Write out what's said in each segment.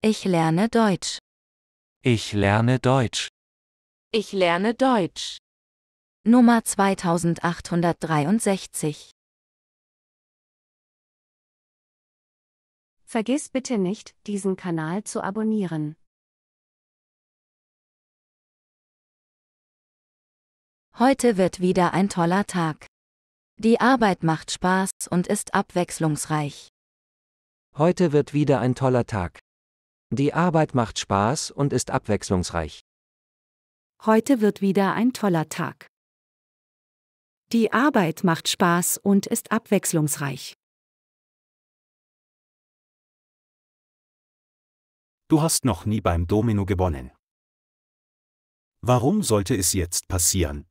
Ich lerne Deutsch. Ich lerne Deutsch. Ich lerne Deutsch. Nummer 2863. Vergiss bitte nicht, diesen Kanal zu abonnieren. Heute wird wieder ein toller Tag. Die Arbeit macht Spaß und ist abwechslungsreich. Heute wird wieder ein toller Tag. Die Arbeit macht Spaß und ist abwechslungsreich. Heute wird wieder ein toller Tag. Die Arbeit macht Spaß und ist abwechslungsreich. Du hast noch nie beim Domino gewonnen. Warum sollte es jetzt passieren?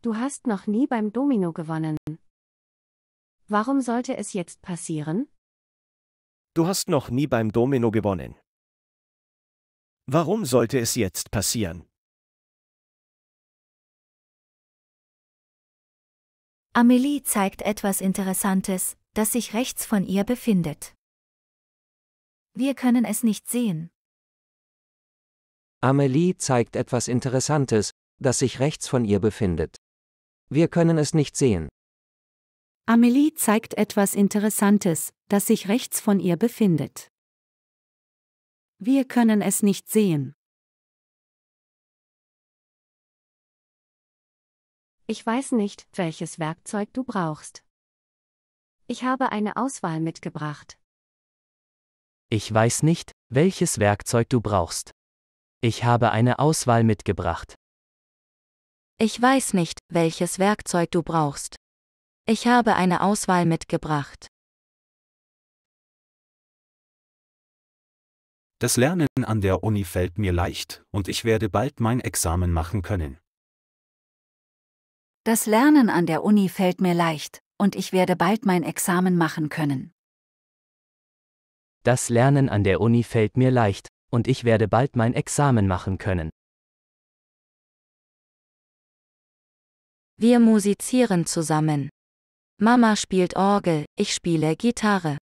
Du hast noch nie beim Domino gewonnen. Warum sollte es jetzt passieren? Du hast noch nie beim Domino gewonnen. Warum sollte es jetzt passieren? Amelie zeigt etwas Interessantes, das sich rechts von ihr befindet. Wir können es nicht sehen. Amelie zeigt etwas Interessantes, das sich rechts von ihr befindet. Wir können es nicht sehen. Amelie zeigt etwas Interessantes, das sich rechts von ihr befindet. Wir können es nicht sehen. Ich weiß nicht, welches Werkzeug du brauchst. Ich habe eine Auswahl mitgebracht. Ich weiß nicht, welches Werkzeug du brauchst. Ich habe eine Auswahl mitgebracht. Ich weiß nicht, welches Werkzeug du brauchst. Ich habe eine Auswahl mitgebracht. Das Lernen an der Uni fällt mir leicht und ich werde bald mein Examen machen können. Das Lernen an der Uni fällt mir leicht und ich werde bald mein Examen machen können. Das Lernen an der Uni fällt mir leicht und ich werde bald mein Examen machen können. Wir musizieren zusammen. Mama spielt Orgel, ich spiele Gitarre.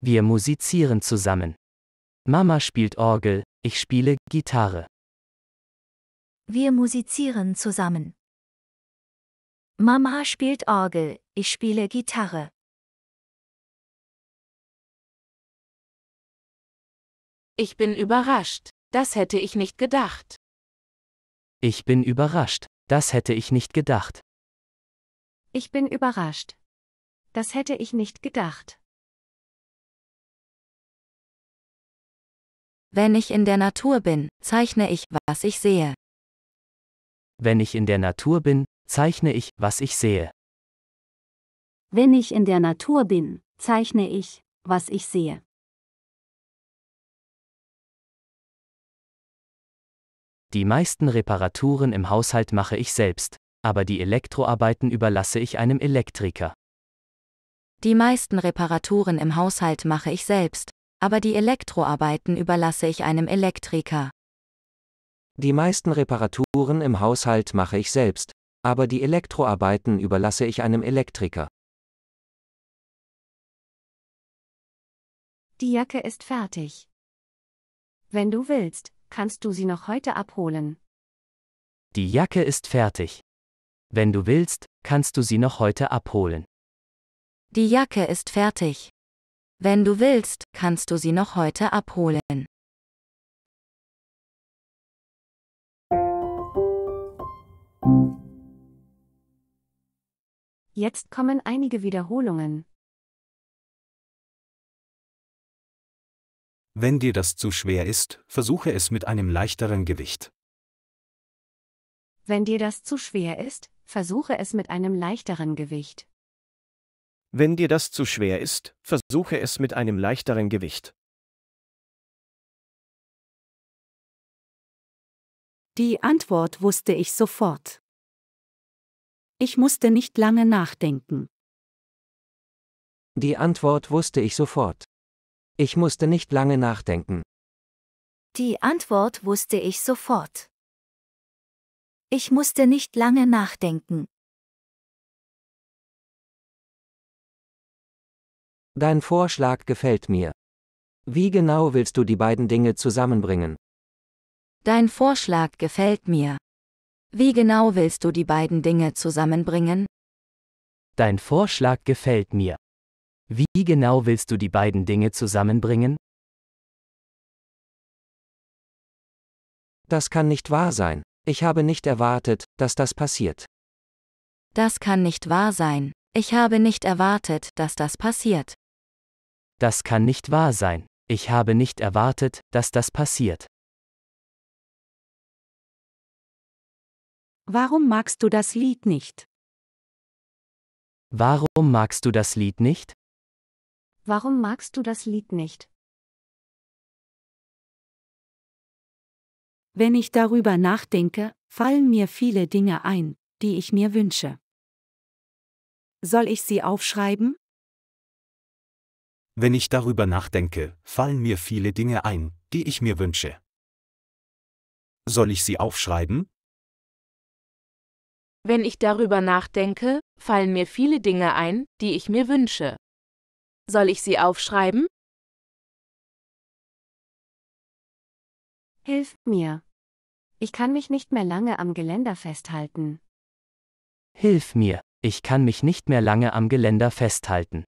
Wir musizieren zusammen. Mama spielt Orgel, ich spiele Gitarre. Wir musizieren zusammen. Mama spielt Orgel, ich spiele Gitarre. Ich bin überrascht, das hätte ich nicht gedacht. Ich bin überrascht, das hätte ich nicht gedacht. Ich bin überrascht. Das hätte ich nicht gedacht. Wenn ich in der Natur bin, zeichne ich, was ich sehe. Wenn ich in der Natur bin, zeichne ich, was ich sehe. Wenn ich in der Natur bin, zeichne ich, was ich sehe. Die meisten Reparaturen im Haushalt mache ich selbst, aber die Elektroarbeiten überlasse ich einem Elektriker. Die meisten Reparaturen im Haushalt mache ich selbst, aber die Elektroarbeiten überlasse ich einem Elektriker. Die meisten Reparaturen im Haushalt mache ich selbst, aber die Elektroarbeiten überlasse ich einem Elektriker. Die Jacke ist fertig. Wenn du willst, kannst du sie noch heute abholen. Die Jacke ist fertig. Wenn du willst, kannst du sie noch heute abholen. Die Jacke ist fertig. Wenn du willst, kannst du sie noch heute abholen. Jetzt kommen einige Wiederholungen. Wenn dir das zu schwer ist, versuche es mit einem leichteren Gewicht. Wenn dir das zu schwer ist, versuche es mit einem leichteren Gewicht. Wenn dir das zu schwer ist, versuche es mit einem leichteren Gewicht. Die Antwort wusste ich sofort. Ich musste nicht lange nachdenken. Die Antwort wusste ich sofort. Ich musste nicht lange nachdenken. Die Antwort wusste ich sofort. Ich musste nicht lange nachdenken. Dein Vorschlag gefällt mir. Wie genau willst du die beiden Dinge zusammenbringen? Dein Vorschlag gefällt mir. Wie genau willst du die beiden Dinge zusammenbringen? Dein Vorschlag gefällt mir. Wie genau willst du die beiden Dinge zusammenbringen? Das kann nicht wahr sein. Ich habe nicht erwartet, dass das passiert. Das kann nicht wahr sein. Ich habe nicht erwartet, dass das passiert. Das kann nicht wahr sein. Ich habe nicht erwartet, dass das passiert. Warum magst du das Lied nicht? Warum magst du das Lied nicht? Warum magst du das Lied nicht? Wenn ich darüber nachdenke, fallen mir viele Dinge ein, die ich mir wünsche. Soll ich sie aufschreiben? Wenn ich darüber nachdenke, fallen mir viele Dinge ein, die ich mir wünsche. Soll ich sie aufschreiben? Wenn ich darüber nachdenke, fallen mir viele Dinge ein, die ich mir wünsche. Soll ich sie aufschreiben? Hilf mir. Ich kann mich nicht mehr lange am Geländer festhalten. Hilf mir. Ich kann mich nicht mehr lange am Geländer festhalten.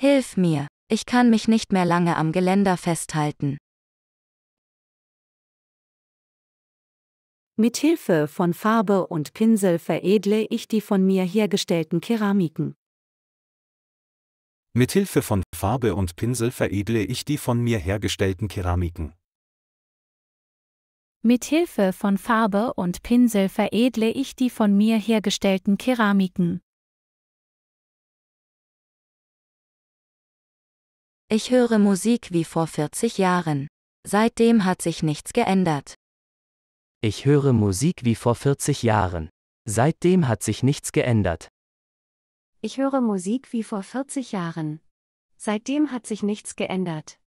Hilf mir, ich kann mich nicht mehr lange am Geländer festhalten. Mit Hilfe von Farbe und Pinsel veredle ich die von mir hergestellten Keramiken. Mit Hilfe von Farbe und Pinsel veredle ich die von mir hergestellten Keramiken. Mit Hilfe von Farbe und Pinsel veredle ich die von mir hergestellten Keramiken. Ich höre Musik wie vor 40 Jahren. Seitdem hat sich nichts geändert. Ich höre Musik wie vor 40 Jahren. Seitdem hat sich nichts geändert. Ich höre Musik wie vor 40 Jahren. Seitdem hat sich nichts geändert.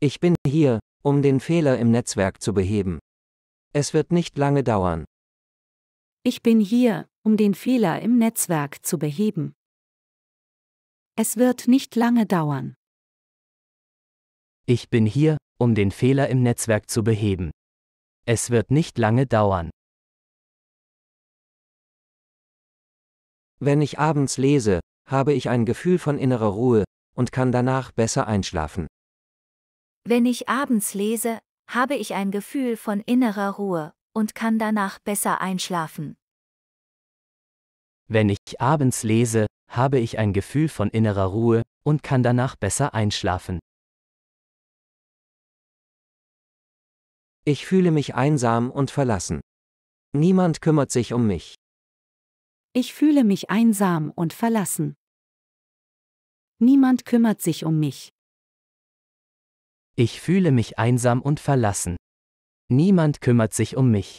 Ich bin hier, um den Fehler im Netzwerk zu beheben. Es wird nicht lange dauern. Ich bin hier, um den Fehler im Netzwerk zu beheben. Es wird nicht lange dauern. Ich bin hier, um den Fehler im Netzwerk zu beheben. Es wird nicht lange dauern. Wenn ich abends lese, habe ich ein Gefühl von innerer Ruhe und kann danach besser einschlafen. Wenn ich abends lese, habe ich ein Gefühl von innerer Ruhe und kann danach besser einschlafen. Wenn ich abends lese, habe ich ein Gefühl von innerer Ruhe und kann danach besser einschlafen. Ich fühle mich einsam und verlassen. Niemand kümmert sich um mich. Ich fühle mich einsam und verlassen. Niemand kümmert sich um mich. Ich fühle mich einsam und verlassen. Niemand kümmert sich um mich.